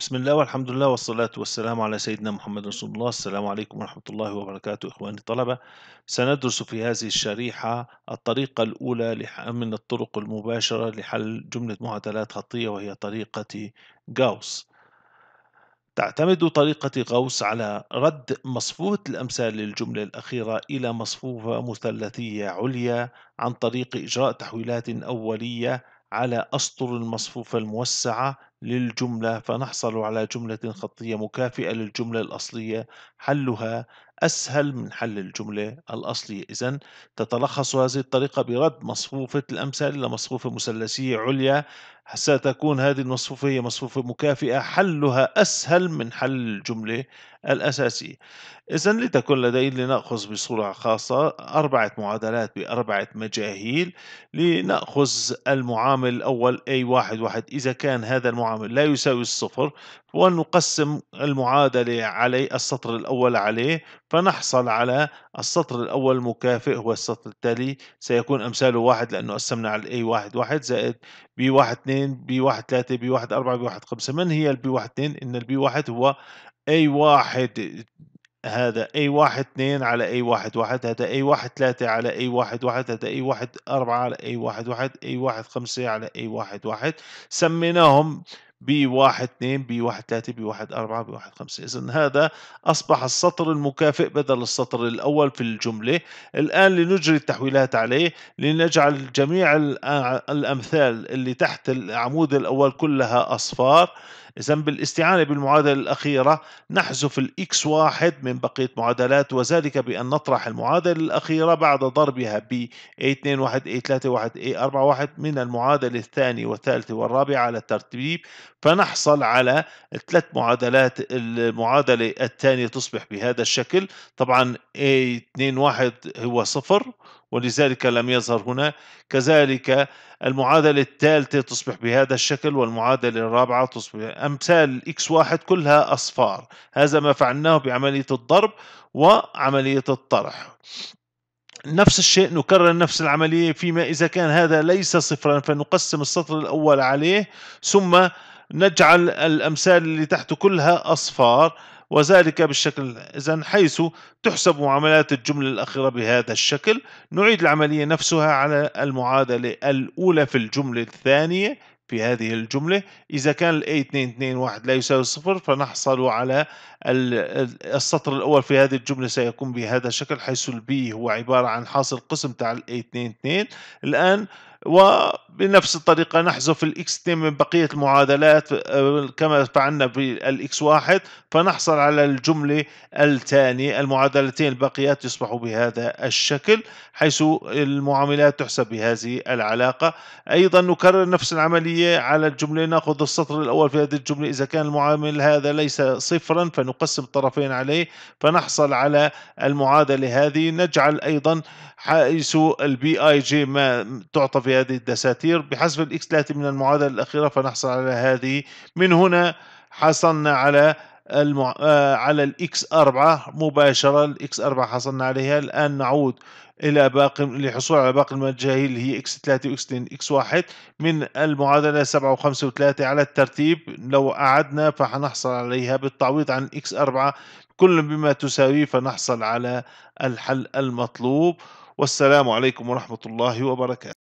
بسم الله والحمد لله والصلاة والسلام على سيدنا محمد رسول الله السلام عليكم ورحمة الله وبركاته إخواني الطلبة سندرس في هذه الشريحة الطريقة الأولى من الطرق المباشرة لحل جملة معادلات خطية وهي طريقة جاوس تعتمد طريقة غوس على رد مصفوفة الأمثال للجملة الأخيرة إلى مصفوفة مثلثية عليا عن طريق إجراء تحويلات أولية على أسطر المصفوفة الموسعة للجملة فنحصل على جملة خطية مكافئة للجملة الأصلية حلها أسهل من حل الجملة الأصلية إذا تتلخص هذه الطريقة برد مصفوفة الأمثال إلى مصفوفة مثلثية عليا ستكون هذه المصفوفة هي مصفوفة مكافئة حلها أسهل من حل الجملة الأساسية إذا لتكن لدي لنأخذ بصورة خاصة أربعة معادلات بأربعة مجاهيل لنأخذ المعامل الأول A11 إذا كان هذا المعامل لا يساوي الصفر ونقسم المعادلة عليه السطر الأول عليه فنحصل على السطر الأول المكافئ هو السطر التالي سيكون أمثاله واحد لأنه قسمنا على A واحد واحد زائد B واحد اثنين B واحد ثلاثة B واحد أربعة B واحد خمسة من هي البي واحد اثنين إن البي واحد هو A واحد هذا A واحد اثنين على A واحد واحد هذا A واحد ثلاثة على A واحد واحد هذا A واحد أربعة على A واحد واحد A واحد خمسة على A واحد واحد سميناهم بي 1 2 بي 1 3 بي 1 4 بي 1 5 اذا هذا اصبح السطر المكافئ بدل السطر الاول في الجمله الان لنجري التحويلات عليه لنجعل جميع الامثال اللي تحت العمود الاول كلها اصفار إذا بالاستعانة بالمعادلة الأخيرة نحذف الإكس واحد من بقية معادلات وذلك بأن نطرح المعادلة الأخيرة بعد ضربها ب A2 1 A3 1 A4 1 من المعادلة الثانية والثالثة والرابعة على الترتيب فنحصل على ثلاث معادلات المعادلة الثانية تصبح بهذا الشكل طبعا A21 هو صفر ولذلك لم يظهر هنا كذلك المعادلة الثالثة تصبح بهذا الشكل والمعادلة الرابعة تصبح أمثال X1 كلها أصفار هذا ما فعلناه بعملية الضرب وعملية الطرح نفس الشيء نكرر نفس العملية فيما إذا كان هذا ليس صفرا فنقسم السطر الأول عليه ثم نجعل الأمثال اللي تحت كلها أصفار وذلك بالشكل إذا حيث تحسب معاملات الجملة الأخيرة بهذا الشكل نعيد العملية نفسها على المعادلة الأولى في الجملة الثانية في هذه الجملة إذا كان الـ 2 2 1 لا يساوي صفر فنحصل على السطر الأول في هذه الجملة سيكون بهذا الشكل حيث البي هو عبارة عن حاصل قسم تاع الـ 2 2 الآن وبنفس الطريقة نحذف الاكس 2 من بقية المعادلات آه، كما فعلنا بالاكس 1 فنحصل على الجملة الثانية المعادلتين الباقيات يصبحوا بهذا الشكل حيث المعاملات تحسب بهذه العلاقة أيضا نكرر نفس العملية على الجملة نأخذ السطر الأول في هذه الجملة إذا كان المعامل هذا ليس صفرا فنقسم الطرفين عليه فنحصل على المعادلة هذه نجعل أيضا حيث البي اي جي ما تعطى في في هذه الدساتير بحسب الإكس 3 من المعادلة الأخيرة فنحصل على هذه من هنا حصلنا على المع... آه على الاكس 4 مباشره الاكس 4 حصلنا عليها الان نعود الى باقي للحصول على باقي المجاهيل اللي هي اكس 3 واكس 2 اكس 1 من المعادله 7 و5 و3 على الترتيب لو اعدنا فحنحصل عليها بالتعويض عن اكس 4 كل بما تساويه فنحصل على الحل المطلوب والسلام عليكم ورحمه الله وبركاته